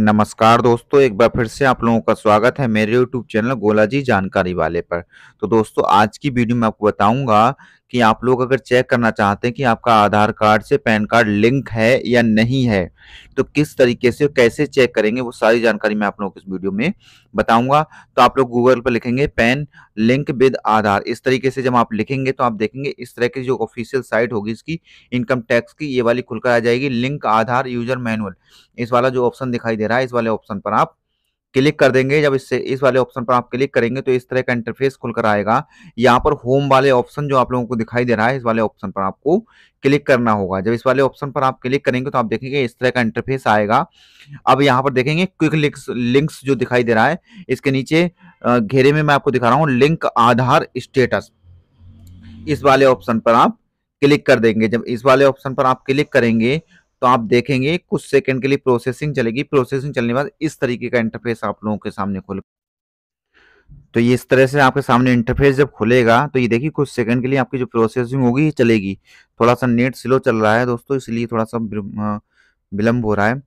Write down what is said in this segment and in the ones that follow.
नमस्कार दोस्तों एक बार फिर से आप लोगों का स्वागत है मेरे यूट्यूब चैनल गोला जी जानकारी वाले पर तो दोस्तों आज की वीडियो में आपको बताऊंगा कि आप लोग अगर चेक करना चाहते हैं कि आपका आधार कार्ड से पैन कार्ड लिंक है या नहीं है तो किस तरीके से कैसे चेक करेंगे वो सारी जानकारी मैं आप लोगों को इस वीडियो में बताऊंगा तो आप लोग गूगल पर लिखेंगे पैन लिंक विद आधार इस तरीके से जब आप लिखेंगे तो आप देखेंगे इस तरह की जो ऑफिशियल साइट होगी इसकी इनकम टैक्स की ये वाली खुलकर आ जाएगी लिंक आधार यूजर मैनुअल इस वाला जो ऑप्शन दिखाई दे रहा है इस वाले ऑप्शन पर आप क्लिक कर देंगे जब इससे इस वाले ऑप्शन पर आप क्लिक करेंगे तो इस तरह का इंटरफेस खुलकर आएगा यहाँ पर होम वाले ऑप्शन जो आप लोगों को दिखाई दे रहा है इस वाले ऑप्शन पर आपको क्लिक करना होगा जब इस वाले ऑप्शन पर आप क्लिक करेंगे तो आप देखेंगे इस तरह का इंटरफेस आएगा अब यहाँ पर देखेंगे क्विक लिंक्स लिंक्स जो दिखाई दे रहा है इसके नीचे घेरे में मैं आपको दिखा रहा हूँ लिंक आधार स्टेटस इस वाले ऑप्शन पर आप क्लिक कर देंगे जब इस वाले ऑप्शन पर आप क्लिक करेंगे तो आप देखेंगे कुछ सेकंड के लिए प्रोसेसिंग चलेगी प्रोसेसिंग चलने के बाद इस तरीके का इंटरफेस आप लोगों के सामने खोल तो ये इस तरह से आपके सामने इंटरफेस जब खुलेगा तो ये देखिए कुछ सेकंड के लिए आपकी जो प्रोसेसिंग होगी ये चलेगी थोड़ा सा नेट स्लो चल रहा है दोस्तों इसलिए थोड़ा सा विलम्ब हो रहा है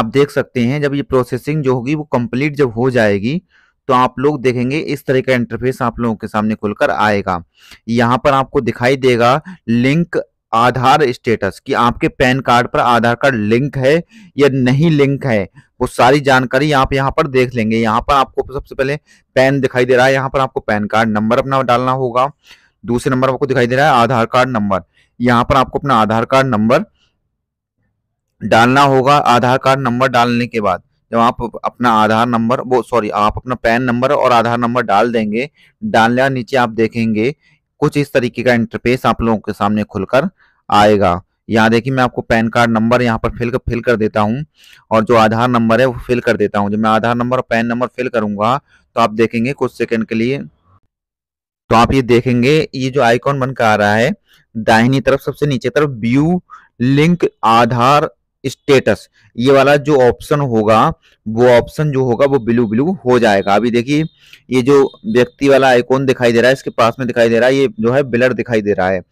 आप देख सकते हैं जब ये प्रोसेसिंग जो होगी वो कंप्लीट जब हो जाएगी तो आप लोग देखेंगे इस तरह का इंटरफेस आप लोगों के सामने खुलकर आएगा यहाँ पर आपको दिखाई देगा लिंक आधार स्टेटस कि आपके पैन कार्ड पर आधार कार्ड लिंक है या नहीं लिंक है वो सारी जानकारी आप यहाँ पर देख लेंगे यहाँ पर आपको सबसे पहले पैन दिखाई दे रहा है यहाँ पर आपको पैन कार्ड नंबर अपना डालना होगा दूसरे नंबर आपको दिखाई दे रहा है आधार कार्ड नंबर यहाँ पर आपको अपना आधार कार्ड नंबर डालना होगा आधार कार्ड नंबर डालने के बाद जब आप अपना आधार नंबर वो सॉरी आप अपना पैन नंबर और आधार नंबर डाल देंगे डालने नीचे आप देखेंगे कुछ इस तरीके का इंटरफेस आप लोगों के सामने खुलकर आएगा यहाँ देखिए मैं आपको पैन कार्ड नंबर यहाँ पर फिल कर फिल कर देता हूँ और जो आधार नंबर है वो फिल कर देता हूँ जब मैं आधार नंबर और पैन नंबर फिल करूंगा तो आप देखेंगे कुछ सेकंड के लिए तो आप ये देखेंगे ये जो आइकॉन बनकर आ रहा है दाहिनी तरफ सबसे नीचे तरफ व्यू लिंक आधार स्टेटस ये वाला जो ऑप्शन होगा वो ऑप्शन जो होगा वो ब्लू ब्लू हो जाएगा अभी देखिए ये जो व्यक्ति वाला आइकॉन दिखाई दे रहा है इसके पास में दिखाई दे रहा है ये जो है ब्लर दिखाई दे रहा है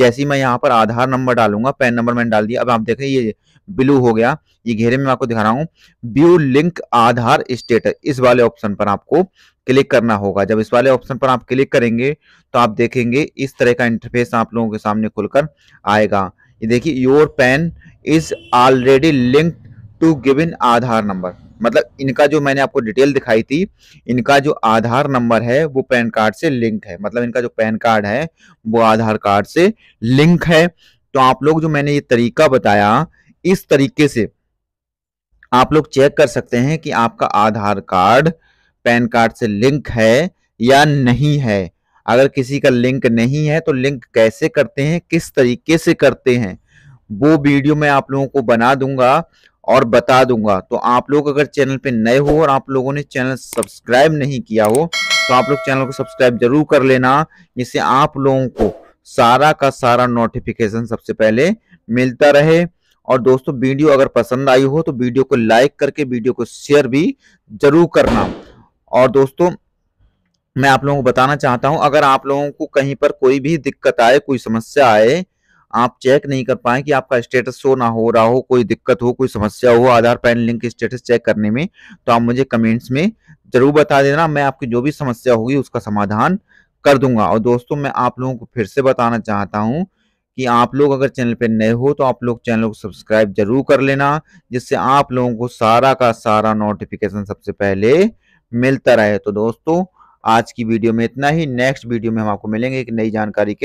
जैसे ही मैं यहाँ पर आधार नंबर डालूंगा पैन नंबर मैंने डाल दिया अब आप देखें ये ब्लू हो गया ये घेरे में आपको दिखा रहा हूँ ब्लू लिंक आधार स्टेटस इस वाले ऑप्शन पर आपको क्लिक करना होगा जब इस वाले ऑप्शन पर आप क्लिक करेंगे तो आप देखेंगे इस तरह का इंटरफेस आप लोगों के सामने खुलकर आएगा ये देखिए your PAN is already link to given Aadhaar number मतलब इनका जो मैंने आपको डिटेल दिखाई थी इनका जो आधार नंबर है वो पैन कार्ड से लिंक है मतलब इनका जो पैन कार्ड है वो आधार कार्ड से लिंक है तो आप लोग जो मैंने ये तरीका बताया इस तरीके से आप लोग चेक कर सकते हैं कि आपका आधार कार्ड पैन कार्ड से लिंक है या नहीं है अगर किसी का लिंक नहीं है तो लिंक कैसे करते हैं किस तरीके से करते हैं वो वीडियो मैं आप लोगों को बना दूंगा और बता दूंगा तो आप लोग अगर चैनल पे नए हो और आप लोगों ने चैनल सब्सक्राइब नहीं किया हो तो आप लोग चैनल को सब्सक्राइब जरूर कर लेना इससे आप लोगों को सारा का सारा नोटिफिकेशन सबसे पहले मिलता रहे और दोस्तों वीडियो अगर पसंद आई हो तो वीडियो को लाइक करके वीडियो को शेयर भी जरूर करना और दोस्तों मैं आप लोगों को बताना चाहता हूं अगर आप लोगों को कहीं पर कोई भी दिक्कत आए कोई समस्या आए आप चेक नहीं कर पाए कि आपका स्टेटस शो ना हो रहा हो कोई दिक्कत हो कोई समस्या हो Aadhaar PAN link status check करने में तो आप मुझे कमेंट्स में जरूर बता देना मैं आपकी जो भी समस्या होगी उसका समाधान कर दूंगा और दोस्तों मैं आप लोगों को फिर से बताना चाहता हूँ कि आप लोग अगर चैनल पर नए हो तो आप लोग चैनल को सब्सक्राइब जरूर कर लेना जिससे आप लोगों को सारा का सारा नोटिफिकेशन सबसे पहले मिलता रहे तो दोस्तों आज की वीडियो में इतना ही नेक्स्ट वीडियो में हम आपको मिलेंगे एक नई जानकारी के